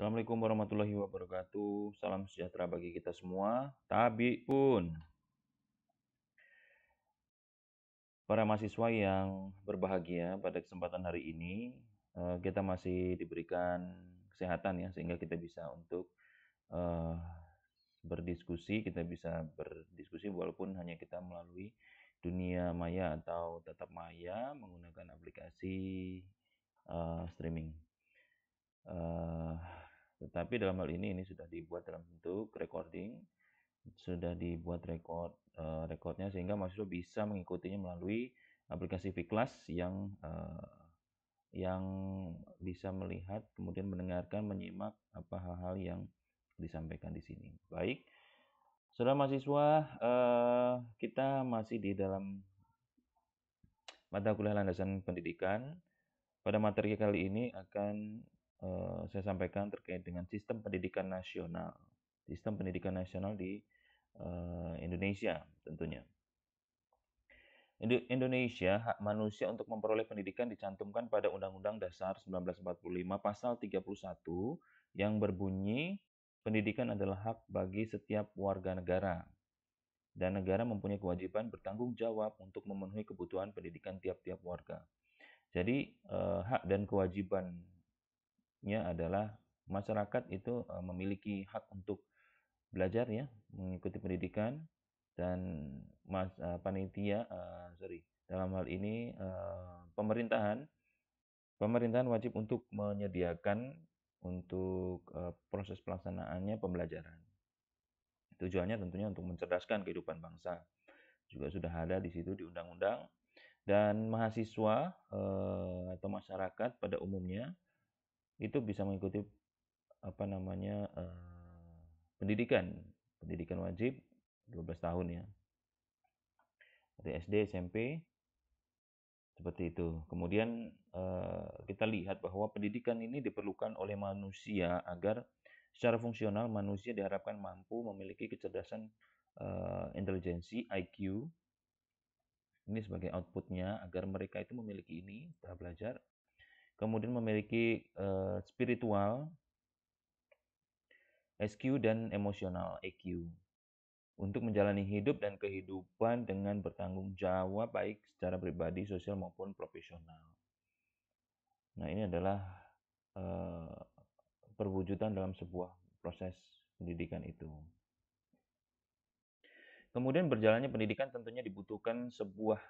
Assalamualaikum warahmatullahi wabarakatuh. Salam sejahtera bagi kita semua. Tabi pun. Para mahasiswa yang berbahagia pada kesempatan hari ini, eh, kita masih diberikan kesehatan ya sehingga kita bisa untuk uh, berdiskusi, kita bisa berdiskusi walaupun hanya kita melalui dunia maya atau tetap maya menggunakan aplikasi uh, streaming. Uh, tetapi dalam hal ini ini sudah dibuat dalam bentuk recording, sudah dibuat record uh, eh, recordnya sehingga mahasiswa bisa mengikutinya melalui aplikasi vclass yang uh, yang bisa melihat kemudian mendengarkan menyimak apa hal-hal yang disampaikan di sini. Baik. Saudara mahasiswa, uh, kita masih di dalam mata kuliah landasan pendidikan. Pada materi kali ini akan Eh, saya sampaikan terkait dengan sistem pendidikan nasional. Sistem pendidikan nasional di uh, Indonesia tentunya. Indonesia, hak manusia untuk memperoleh pendidikan dicantumkan pada Undang-Undang Dasar 1945 pasal 31 yang berbunyi pendidikan adalah hak bagi setiap warga negara dan negara mempunyai kewajiban bertanggung jawab untuk memenuhi kebutuhan pendidikan tiap-tiap warga. Jadi eh, hak dan kewajiban adalah masyarakat itu e, memiliki hak untuk belajar ya, mengikuti pendidikan dan mas e, panitia e, sorry dalam hal ini pemerintahan pemerintahan wajib untuk menyediakan untuk proses pelaksanaannya pembelajaran. Tujuannya tentunya untuk mencerdaskan kehidupan bangsa. Juga sudah ada di situ di undang-undang dan mahasiswa atau masyarakat pada umumnya itu bisa mengikuti apa namanya eh, pendidikan pendidikan wajib 12 tahun ya dari SD SMP seperti itu kemudian eh, kita lihat bahwa pendidikan ini diperlukan oleh manusia agar secara fungsional manusia diharapkan mampu memiliki kecerdasan eh, intelijensi IQ ini sebagai outputnya agar mereka itu memiliki ini setelah belajar kemudian memiliki uh, spiritual, SQ dan emosional EQ untuk menjalani hidup dan kehidupan dengan bertanggung jawab baik secara pribadi, sosial maupun profesional. Nah, ini adalah uh, perwujudan dalam sebuah proses pendidikan itu. Kemudian berjalannya pendidikan tentunya dibutuhkan sebuah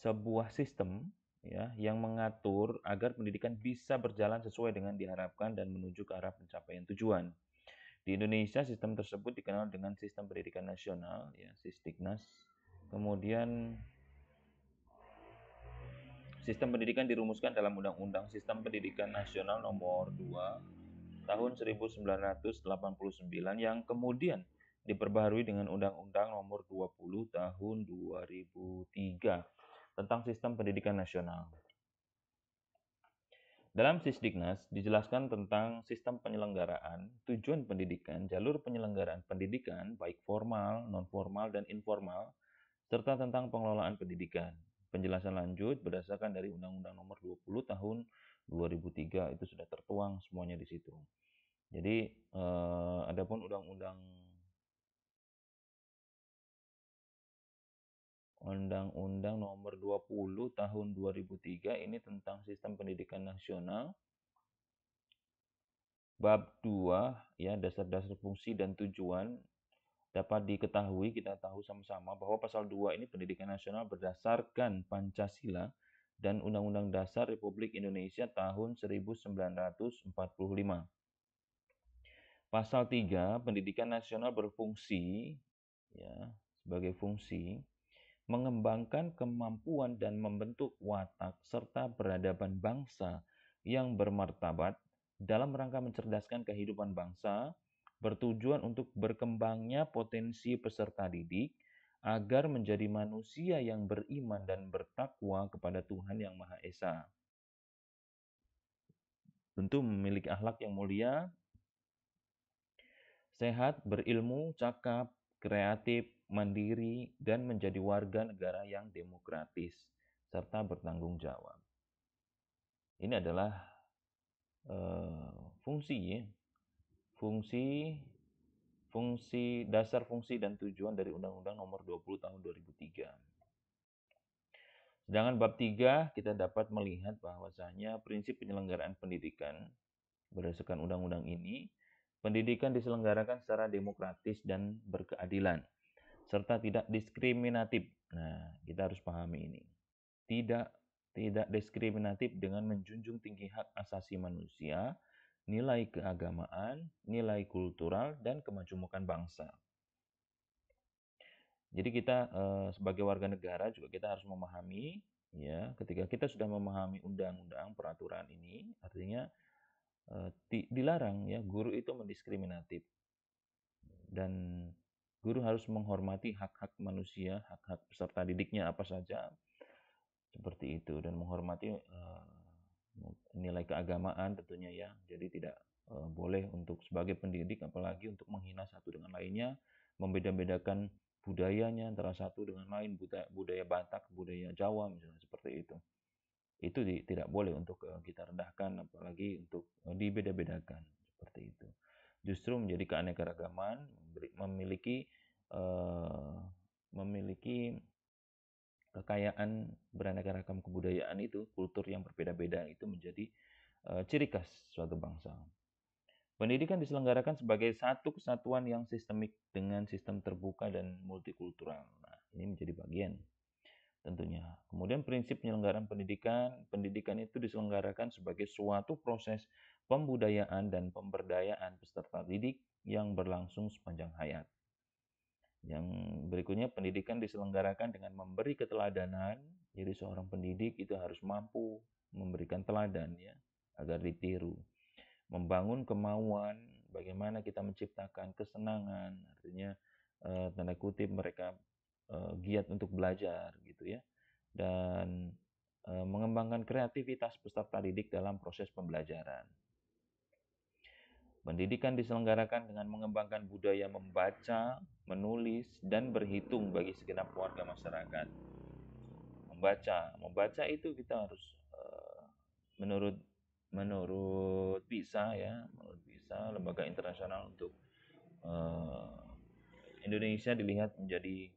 sebuah sistem ya, yang mengatur agar pendidikan bisa berjalan sesuai dengan diharapkan dan menuju ke arah pencapaian tujuan. Di Indonesia sistem tersebut dikenal dengan Sistem Pendidikan Nasional ya, Sistiknas. Kemudian Sistem pendidikan dirumuskan dalam Undang-Undang Sistem Pendidikan Nasional Nomor 2 Tahun 1989 yang kemudian diperbaharui dengan Undang-Undang Nomor 20 Tahun 2003 tentang Sistem Pendidikan Nasional. Dalam Sisdiknas dijelaskan tentang sistem penyelenggaraan, tujuan pendidikan, jalur penyelenggaraan pendidikan baik formal, nonformal, dan informal serta tentang pengelolaan pendidikan. Penjelasan lanjut berdasarkan dari Undang-Undang Nomor 20 Tahun 2003 itu sudah tertuang semuanya di situ. Jadi Undang-Undang Nomor 20 Tahun 2003 ini tentang Sistem Pendidikan Nasional bab 2 ya dasar-dasar fungsi dan tujuan dapat diketahui kita tahu sama-sama bahwa pasal 2 ini pendidikan nasional berdasarkan Pancasila dan Undang-Undang Dasar Republik Indonesia tahun 1945. Pasal 3 pendidikan nasional berfungsi ya sebagai fungsi mengembangkan kemampuan dan membentuk watak serta peradaban bangsa yang bermartabat dalam rangka mencerdaskan kehidupan bangsa bertujuan untuk berkembangnya potensi peserta didik agar menjadi manusia yang beriman dan bertakwa kepada Tuhan Yang Maha Esa. Tentu memiliki akhlak yang mulia, sehat, berilmu, cakap, kreatif, mandiri, dan menjadi warga negara yang demokratis serta bertanggung jawab. Ini adalah uh, fungsi, ya. fungsi, fungsi dasar fungsi dan tujuan dari Undang-Undang Nomor 20 Tahun 2003. Sedangkan bab 3 kita dapat melihat bahwasanya prinsip penyelenggaraan pendidikan berdasarkan undang-undang ini pendidikan diselenggarakan secara demokratis dan berkeadilan serta tidak diskriminatif. Nah, kita harus pahami ini. Tidak tidak diskriminatif dengan menjunjung tinggi hak asasi manusia, nilai keagamaan, nilai kultural dan kemajemukan bangsa. Jadi kita eh, sebagai warga negara juga kita harus memahami ya, ketika kita sudah memahami undang-undang peraturan ini artinya eh, dilarang ya guru itu mendiskriminatif. Dan Guru harus menghormati hak-hak manusia, hak-hak peserta didiknya apa saja, seperti itu dan menghormati uh, nilai keagamaan tentunya ya. Jadi tidak uh, boleh untuk sebagai pendidik apalagi untuk menghina satu dengan lainnya, membeda-bedakan budayanya antara satu dengan lain, budaya, budaya Batak, budaya Jawa misalnya seperti itu. Itu di, tidak boleh untuk uh, kita rendahkan apalagi untuk uh, dibeda-bedakan seperti itu justru menjadi keanekaragaman memiliki eh, memiliki kekayaan beraneka ragam kebudayaan itu kultur yang berbeda-beda itu menjadi eh, ciri khas suatu bangsa. Pendidikan diselenggarakan sebagai satu kesatuan yang sistemik dengan sistem terbuka dan multikultural. Nah, ini menjadi bagian tentunya. Kemudian prinsip penyelenggaraan pendidikan, pendidikan itu diselenggarakan sebagai suatu proses pembudayaan dan pemberdayaan peserta didik yang berlangsung sepanjang hayat. Yang berikutnya pendidikan diselenggarakan dengan memberi keteladanan. Jadi seorang pendidik itu harus mampu memberikan teladan ya agar ditiru. Membangun kemauan bagaimana kita menciptakan kesenangan, artinya eh, tanda kutip mereka uh, giat untuk belajar gitu ya dan uh, mengembangkan kreativitas peserta didik dalam proses pembelajaran. Pendidikan diselenggarakan dengan mengembangkan budaya membaca, menulis, dan berhitung bagi segenap warga masyarakat. Membaca, membaca itu kita harus uh, menurut menurut bisa ya, menurut bisa lembaga internasional untuk uh, Indonesia dilihat menjadi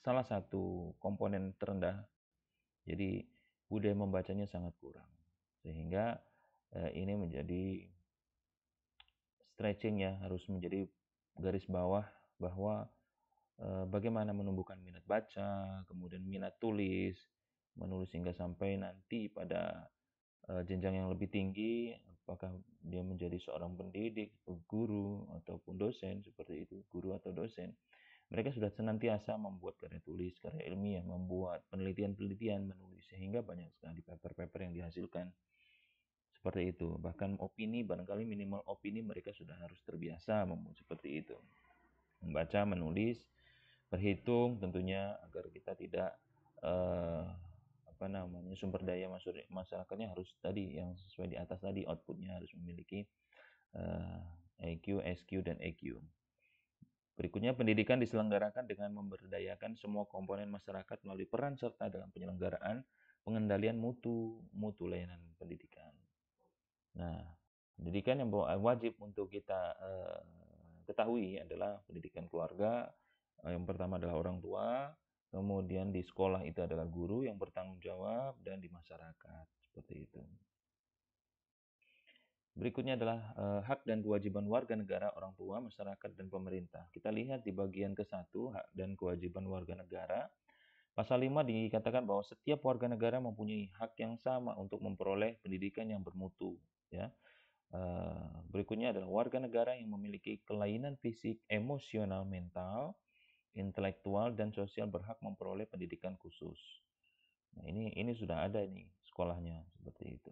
salah satu komponen terendah. Jadi budaya membacanya sangat kurang. Sehingga eh, ini menjadi stretching ya harus menjadi garis bawah bahwa eh, bagaimana menumbuhkan minat baca, kemudian minat tulis, menulis hingga sampai nanti pada eh, jenjang yang lebih tinggi apakah dia menjadi seorang pendidik, guru ataupun dosen seperti itu, guru atau dosen mereka sudah senantiasa membuat karya tulis, karya ilmiah, membuat penelitian-penelitian, menulis, sehingga banyak sekali paper-paper yang dihasilkan. Seperti itu, bahkan opini, barangkali minimal opini mereka sudah harus terbiasa membuat seperti itu. Membaca, menulis, berhitung tentunya agar kita tidak eh, apa namanya sumber daya masyarakatnya harus tadi yang sesuai di atas tadi outputnya harus memiliki uh, eh, IQ, SQ, dan EQ. Berikutnya, pendidikan diselenggarakan dengan memberdayakan semua komponen masyarakat melalui peran serta dalam penyelenggaraan pengendalian mutu mutu layanan pendidikan. Nah, pendidikan yang wajib untuk kita eh, ketahui adalah pendidikan keluarga. Eh, yang pertama adalah orang tua, kemudian di sekolah itu adalah guru yang bertanggung jawab dan di masyarakat seperti itu. Berikutnya adalah eh, hak dan kewajiban warga negara, orang tua, masyarakat, dan pemerintah. Kita lihat di bagian ke-1, hak dan kewajiban warga negara. Pasal 5 dikatakan bahwa setiap warga negara mempunyai hak yang sama untuk memperoleh pendidikan yang bermutu. Ya. Eh, berikutnya adalah warga negara yang memiliki kelainan fisik, emosional, mental, intelektual, dan sosial berhak memperoleh pendidikan khusus. Nah, ini ini sudah ada nih sekolahnya seperti itu.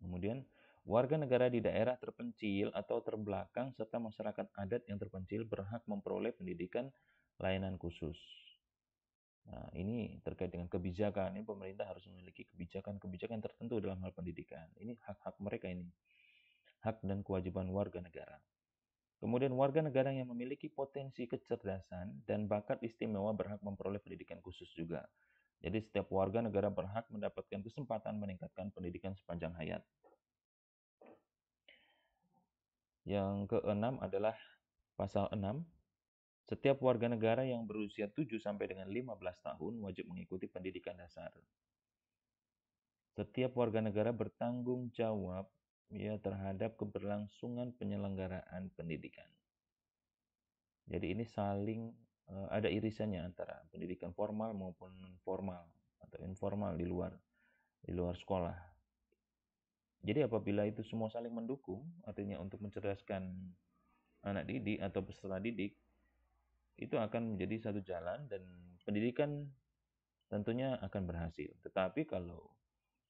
Kemudian Warga negara di daerah terpencil atau terbelakang serta masyarakat adat yang terpencil berhak memperoleh pendidikan layanan khusus. Nah, ini terkait dengan kebijakan. Ini pemerintah harus memiliki kebijakan-kebijakan tertentu dalam hal pendidikan. Ini hak-hak mereka ini. Hak dan kewajiban warga negara. Kemudian warga negara yang memiliki potensi kecerdasan dan bakat istimewa berhak memperoleh pendidikan khusus juga. Jadi setiap warga negara berhak mendapatkan kesempatan meningkatkan pendidikan sepanjang hayat. Yang keenam adalah pasal 6. Setiap warga negara yang berusia 7 sampai dengan 15 tahun wajib mengikuti pendidikan dasar. Setiap warga negara bertanggung jawab ya terhadap keberlangsungan penyelenggaraan pendidikan. Jadi ini saling eh, ada irisannya antara pendidikan formal maupun non formal atau informal di luar di luar sekolah jadi apabila itu semua saling mendukung, artinya untuk mencerdaskan anak didik atau peserta didik, itu akan menjadi satu jalan dan pendidikan tentunya akan berhasil. Tetapi kalau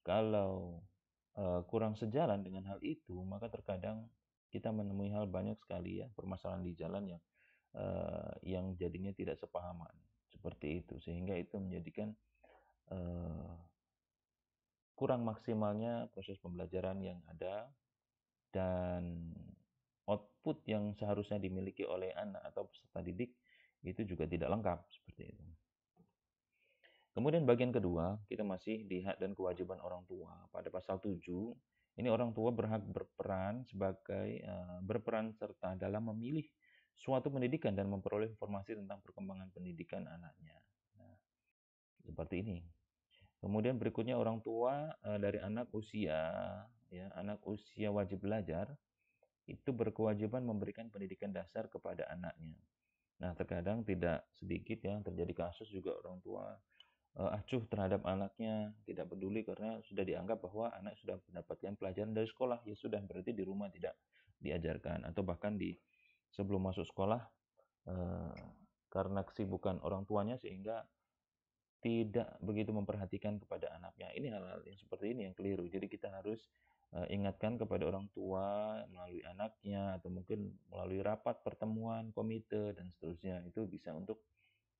kalau uh, kurang sejalan dengan hal itu, maka terkadang kita menemui hal banyak sekali ya permasalahan di jalan yang uh, yang jadinya tidak sepahaman seperti itu, sehingga itu menjadikan uh, kurang maksimalnya proses pembelajaran yang ada dan output yang seharusnya dimiliki oleh anak atau peserta didik itu juga tidak lengkap seperti itu. Kemudian bagian kedua, kita masih di hak dan kewajiban orang tua. Pada pasal 7, ini orang tua berhak berperan sebagai uh, berperan serta dalam memilih suatu pendidikan dan memperoleh informasi tentang perkembangan pendidikan anaknya. Nah, seperti ini. Kemudian berikutnya orang tua eh, dari anak usia ya, anak usia wajib belajar itu berkewajiban memberikan pendidikan dasar kepada anaknya. Nah, terkadang tidak sedikit yang terjadi kasus juga orang tua e, acuh terhadap anaknya, tidak peduli karena sudah dianggap bahwa anak sudah mendapatkan pelajaran dari sekolah, ya sudah berarti di rumah tidak diajarkan atau bahkan di sebelum masuk sekolah e, karena kesibukan orang tuanya sehingga tidak begitu memperhatikan kepada anaknya. Ini hal-hal yang seperti ini yang keliru. Jadi kita harus uh, ingatkan kepada orang tua melalui anaknya atau mungkin melalui rapat pertemuan komite dan seterusnya itu bisa untuk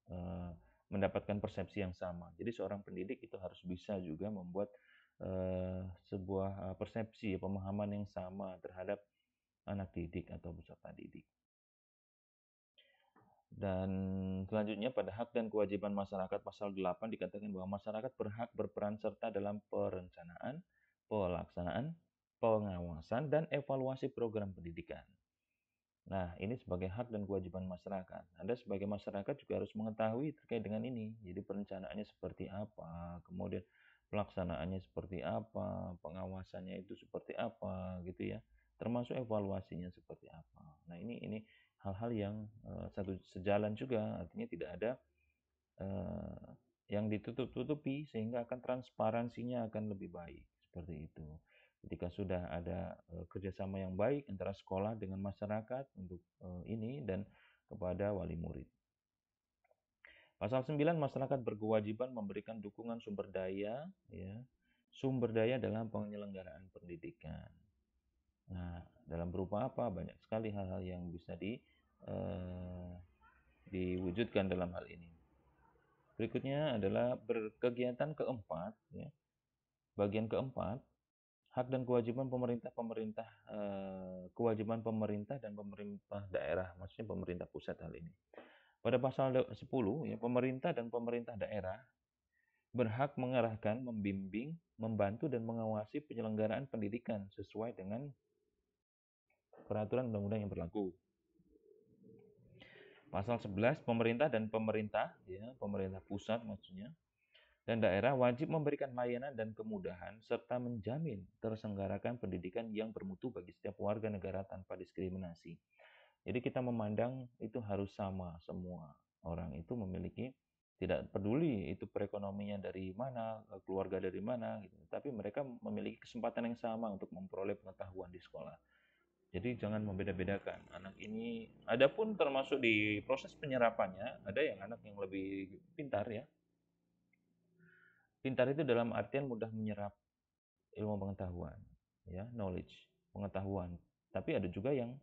uh, mendapatkan persepsi yang sama. Jadi seorang pendidik itu harus bisa juga membuat uh, sebuah persepsi pemahaman yang sama terhadap anak didik atau peserta didik. Dan selanjutnya pada hak dan kewajiban masyarakat pasal 8 dikatakan bahwa masyarakat berhak berperan serta dalam perencanaan, pelaksanaan, pengawasan, dan evaluasi program pendidikan. Nah, ini sebagai hak dan kewajiban masyarakat. Anda sebagai masyarakat juga harus mengetahui terkait dengan ini. Jadi perencanaannya seperti apa, kemudian pelaksanaannya seperti apa, pengawasannya itu seperti apa gitu ya. Termasuk evaluasinya seperti apa. Nah, ini ini hal-hal yang uh, satu sejalan juga artinya tidak ada uh, yang ditutup-tutupi sehingga akan transparansinya akan lebih baik seperti itu ketika sudah ada uh, kerjasama yang baik antara sekolah dengan masyarakat untuk uh, ini dan kepada wali murid Pasal 9 masyarakat berkewajiban memberikan dukungan sumber daya ya. Sumber daya dalam penyelenggaraan pendidikan. Nah, dalam berupa apa banyak sekali hal-hal yang bisa di eh, diwujudkan dalam hal ini berikutnya adalah berkegiatan keempat ya bagian keempat hak dan kewajiban pemerintah pemerintah eh, kewajiban pemerintah dan pemerintah daerah maksudnya pemerintah pusat hal ini pada pasal 10 ya pemerintah dan pemerintah daerah berhak mengarahkan, membimbing, membantu, dan mengawasi penyelenggaraan pendidikan sesuai dengan peraturan undang-undang yang berlaku. Pasal 11 pemerintah dan pemerintah ya, pemerintah pusat maksudnya dan daerah wajib memberikan layanan dan kemudahan serta menjamin tersenggarakan pendidikan yang bermutu bagi setiap warga negara tanpa diskriminasi. Jadi kita memandang itu harus sama semua orang itu memiliki tidak peduli itu perekonomian dari mana, keluarga dari mana, gitu. tapi mereka memiliki kesempatan yang sama untuk memperoleh pengetahuan di sekolah. Jadi jangan membeda-bedakan anak ini. Adapun termasuk di proses penyerapannya ada yang anak yang lebih pintar ya. Pintar itu dalam artian mudah menyerap ilmu pengetahuan, ya knowledge, pengetahuan. Tapi ada juga yang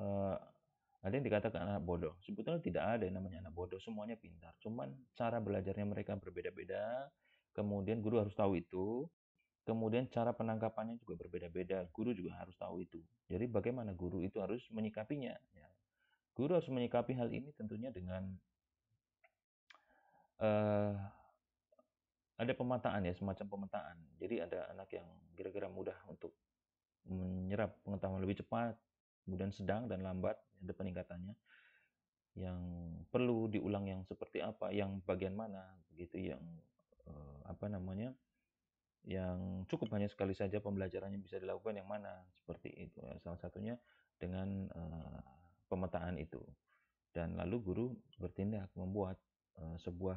eh, ada yang dikatakan anak bodoh. Sebetulnya tidak ada yang namanya anak bodoh. Semuanya pintar. Cuman cara belajarnya mereka berbeda-beda. Kemudian guru harus tahu itu. Kemudian cara penangkapannya juga berbeda-beda. Guru juga harus tahu itu. Jadi bagaimana guru itu harus menyikapinya? Ya. Guru harus menyikapi hal ini tentunya dengan uh, ada pemetaan ya, semacam pemetaan. Jadi ada anak yang kira-kira mudah untuk menyerap pengetahuan lebih cepat, kemudian sedang dan lambat ada peningkatannya. Yang perlu diulang yang seperti apa, yang bagian mana, begitu yang uh, apa namanya? yang cukup hanya sekali saja pembelajarannya bisa dilakukan yang mana seperti itu ya. salah satunya dengan uh, pemetaan itu dan lalu guru bertindak membuat uh, sebuah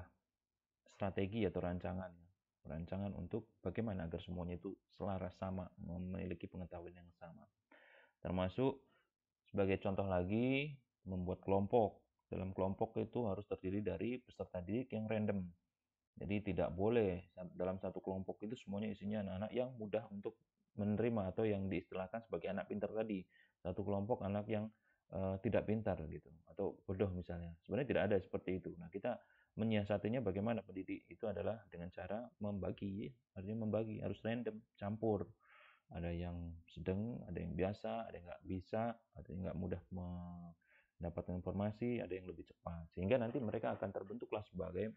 strategi atau rancangan ya. rancangan untuk bagaimana agar semuanya itu selaras sama memiliki pengetahuan yang sama termasuk sebagai contoh lagi membuat kelompok dalam kelompok itu harus terdiri dari peserta didik yang random jadi tidak boleh dalam satu kelompok itu semuanya isinya anak-anak yang mudah untuk menerima atau yang diistilahkan sebagai anak pintar tadi. Satu kelompok anak yang uh, tidak pintar gitu atau bodoh misalnya. Sebenarnya tidak ada seperti itu. Nah, kita menyiasatinya bagaimana pendidik itu adalah dengan cara membagi, artinya membagi harus random, campur. Ada yang sedang, ada yang biasa, ada yang nggak bisa, ada yang nggak mudah mendapatkan informasi, ada yang lebih cepat. Sehingga nanti mereka akan terbentuklah sebagai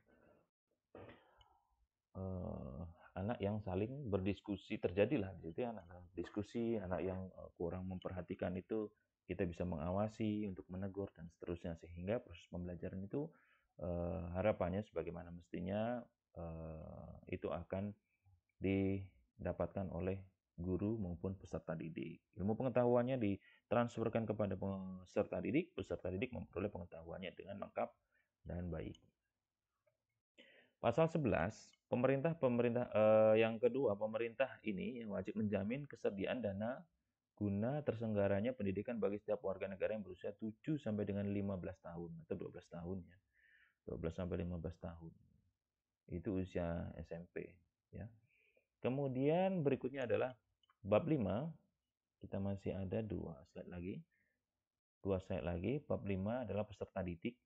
eh, anak yang saling berdiskusi terjadilah di situ ya, anak yang diskusi anak yang kurang memperhatikan itu kita bisa mengawasi untuk menegur dan seterusnya sehingga proses pembelajaran itu eh, harapannya sebagaimana mestinya eh, itu akan didapatkan oleh guru maupun peserta didik. Ilmu pengetahuannya ditransferkan kepada peserta didik, peserta didik memperoleh pengetahuannya dengan lengkap dan baik. Pasal 11, pemerintah pemerintah eh, yang kedua, pemerintah ini wajib menjamin kesediaan dana guna terselenggaranya pendidikan bagi setiap warga negara yang berusia 7 sampai dengan 15 tahun atau 12 tahun ya. 12 sampai 15 tahun. Itu usia SMP ya. Kemudian berikutnya adalah bab 5 kita masih ada dua slide lagi. Dua slide lagi, bab 5 adalah peserta didik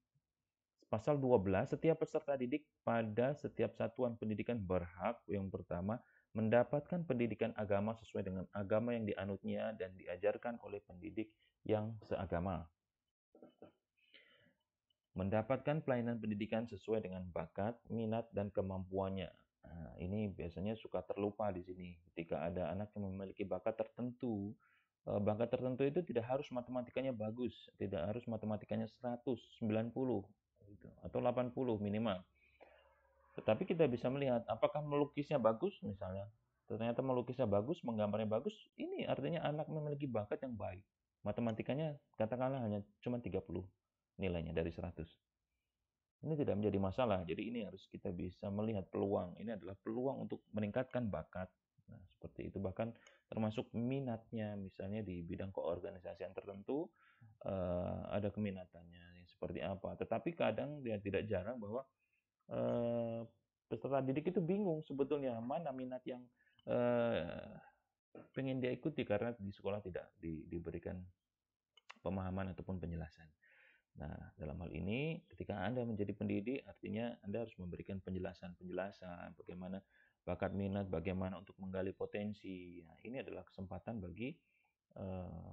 Pasal 12, setiap peserta didik pada setiap satuan pendidikan berhak yang pertama mendapatkan pendidikan agama sesuai dengan agama yang dianutnya dan diajarkan oleh pendidik yang seagama. Mendapatkan pelayanan pendidikan sesuai dengan bakat, minat, dan kemampuannya. Nah, ini biasanya suka terlupa di sini. Ketika ada anak yang memiliki bakat tertentu, eh, bakat tertentu itu tidak harus matematikanya bagus, tidak harus matematikanya 190, gitu atau 80 minimal tetapi kita bisa melihat apakah melukisnya bagus misalnya ternyata melukisnya bagus menggambarnya bagus ini artinya anak memiliki bakat yang baik matematikanya katakanlah hanya cuma 30 nilainya dari 100 ini tidak menjadi masalah jadi ini harus kita bisa melihat peluang ini adalah peluang untuk meningkatkan bakat nah, seperti itu bahkan termasuk minatnya misalnya di bidang keorganisasian tertentu uh, ada keminatannya seperti apa. Tetapi kadang dia tidak jarang bahwa eh, peserta didik itu bingung sebetulnya mana minat yang eh, pengen dia ikuti karena di sekolah tidak di, diberikan pemahaman ataupun penjelasan. Nah, dalam hal ini, ketika Anda menjadi pendidik, artinya Anda harus memberikan penjelasan-penjelasan bagaimana bakat minat, bagaimana untuk menggali potensi. Nah, ini adalah kesempatan bagi eh,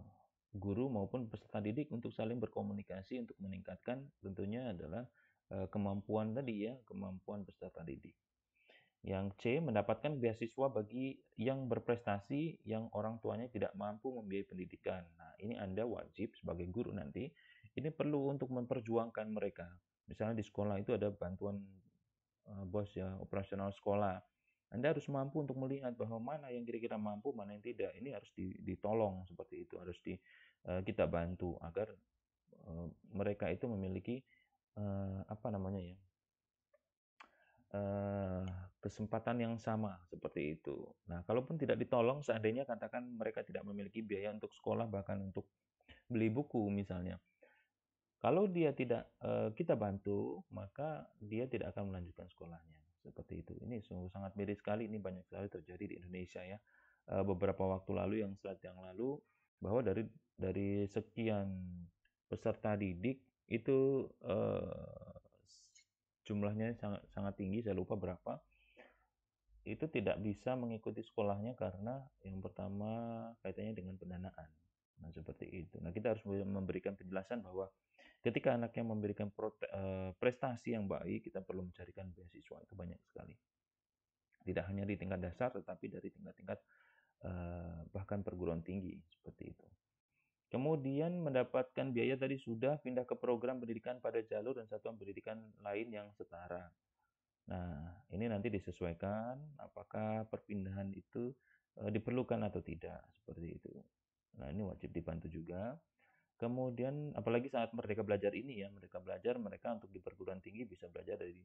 guru maupun peserta didik untuk saling berkomunikasi untuk meningkatkan tentunya adalah eh, kemampuan tadi ya, kemampuan peserta didik. Yang C, mendapatkan beasiswa bagi yang berprestasi yang orang tuanya tidak mampu membiayai pendidikan. Nah, ini Anda wajib sebagai guru nanti, ini perlu untuk memperjuangkan mereka. Misalnya di sekolah itu ada bantuan eh, bos ya, operasional sekolah. Anda harus mampu untuk melihat bahwa mana yang kira-kira mampu, mana yang tidak. Ini harus ditolong seperti itu, harus di, eh, kita bantu agar eh, mereka itu memiliki eh, apa namanya ya kesempatan yang sama seperti itu. Nah, kalaupun tidak ditolong, seandainya katakan mereka tidak memiliki biaya untuk sekolah bahkan untuk beli buku misalnya. Kalau dia tidak kita bantu, maka dia tidak akan melanjutkan sekolahnya seperti itu. Ini sungguh sangat miris sekali, ini banyak sekali terjadi di Indonesia ya. Eh, beberapa waktu lalu yang saat yang lalu bahwa dari dari sekian peserta didik itu eh, jumlahnya sangat sangat tinggi, saya lupa berapa. Itu tidak bisa mengikuti sekolahnya karena yang pertama kaitannya dengan pendanaan. Nah, seperti itu. Nah, kita harus memberikan penjelasan bahwa Ketika anaknya memberikan eh, prestasi yang baik, kita perlu mencarikan beasiswa itu banyak sekali. Tidak hanya di tingkat dasar, tetapi dari tingkat-tingkat eh, bahkan perguruan tinggi seperti itu. Kemudian mendapatkan biaya tadi sudah pindah ke program pendidikan pada jalur dan satuan pendidikan lain yang setara. Nah, ini nanti disesuaikan apakah perpindahan itu eh, diperlukan atau tidak seperti itu. Nah, ini wajib dibantu juga Kemudian apalagi saat mereka belajar ini ya, mereka belajar mereka untuk di perguruan tinggi bisa belajar dari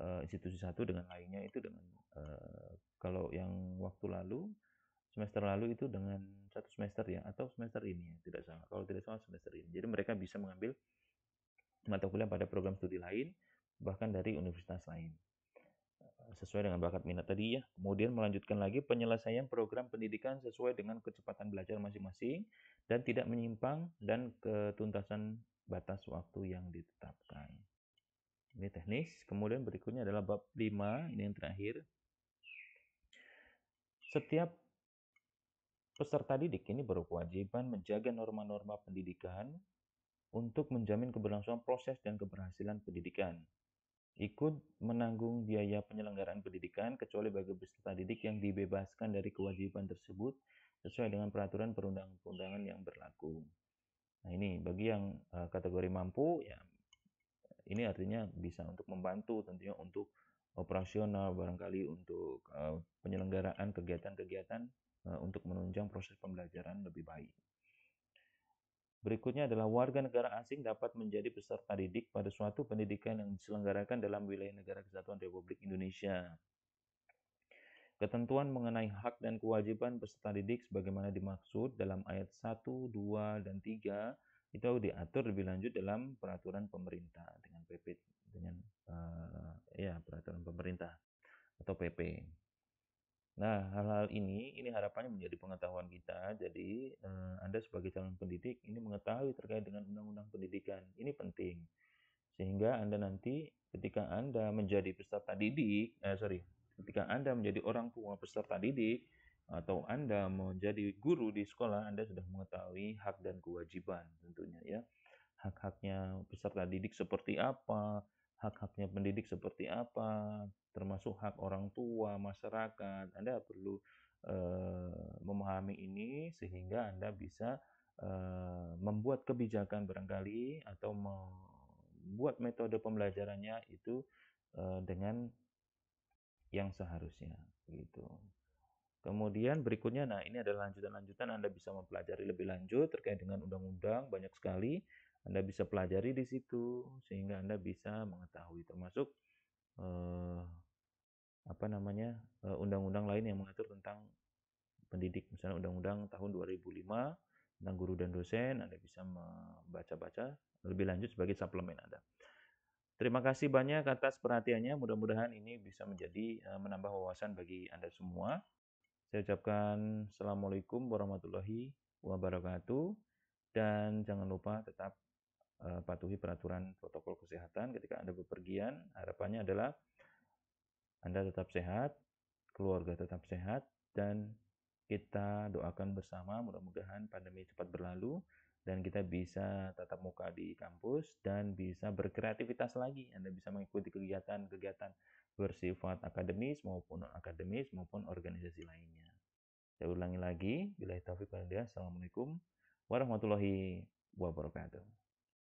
uh, institusi satu dengan lainnya itu dengan uh, kalau yang waktu lalu semester lalu itu dengan satu semester ya atau semester ini ya, tidak salah. Kalau tidak salah semester ini. Jadi mereka bisa mengambil mata kuliah pada program studi lain bahkan dari universitas lain sesuai dengan bakat minat tadi ya. Kemudian melanjutkan lagi penyelesaian program pendidikan sesuai dengan kecepatan belajar masing-masing dan tidak menyimpang dan ketuntasan batas waktu yang ditetapkan. Ini teknis. Kemudian berikutnya adalah bab 5, ini yang terakhir. Setiap peserta didik ini berkewajiban menjaga norma-norma pendidikan untuk menjamin keberlangsungan proses dan keberhasilan pendidikan ikut menanggung biaya penyelenggaraan pendidikan kecuali bagi peserta didik yang dibebaskan dari kewajiban tersebut sesuai dengan peraturan perundang-undangan yang berlaku. Nah, ini bagi yang uh, kategori mampu ya ini artinya bisa untuk membantu tentunya untuk operasional barangkali untuk uh, penyelenggaraan kegiatan-kegiatan uh, untuk menunjang proses pembelajaran lebih baik. Berikutnya adalah warga negara asing dapat menjadi peserta didik pada suatu pendidikan yang diselenggarakan dalam wilayah negara kesatuan Republik Indonesia. Ketentuan mengenai hak dan kewajiban peserta didik sebagaimana dimaksud dalam ayat 1, 2, dan 3 itu diatur lebih lanjut dalam peraturan pemerintah dengan PP dengan uh, ya peraturan pemerintah atau PP. Nah, hal-hal ini ini harapannya menjadi pengetahuan kita. Jadi, eh, Anda sebagai calon pendidik ini mengetahui terkait dengan undang-undang pendidikan. Ini penting. Sehingga Anda nanti ketika Anda menjadi peserta didik, eh sorry, ketika Anda menjadi orang tua peserta didik atau Anda menjadi guru di sekolah, Anda sudah mengetahui hak dan kewajiban tentunya ya. Hak-haknya peserta didik seperti apa, hak-haknya pendidik seperti apa, termasuk hak orang tua, masyarakat. Anda perlu uh, memahami ini sehingga Anda bisa uh, membuat kebijakan barangkali atau membuat metode pembelajarannya itu uh, dengan yang seharusnya gitu. Kemudian berikutnya, nah ini adalah lanjutan-lanjutan Anda bisa mempelajari lebih lanjut terkait dengan undang-undang banyak sekali. Anda bisa pelajari di situ sehingga Anda bisa mengetahui termasuk eh, apa namanya eh, undang-undang lain yang mengatur tentang pendidik misalnya undang-undang tahun 2005 tentang guru dan dosen Anda bisa membaca-baca lebih lanjut sebagai suplemen Anda. Terima kasih banyak atas perhatiannya. Mudah-mudahan ini bisa menjadi eh, menambah wawasan bagi Anda semua. Saya ucapkan Assalamualaikum warahmatullahi wabarakatuh. Dan jangan lupa tetap uh, patuhi peraturan protokol kesehatan ketika Anda bepergian. Harapannya adalah Anda tetap sehat, keluarga tetap sehat, dan kita doakan bersama mudah-mudahan pandemi cepat berlalu dan kita bisa tatap muka di kampus dan bisa berkreativitas lagi. Anda bisa mengikuti kegiatan-kegiatan bersifat akademis maupun non akademis maupun organisasi lainnya. Saya ulangi lagi, bila taufik Assalamualaikum warahmatullahi wabarakatuh.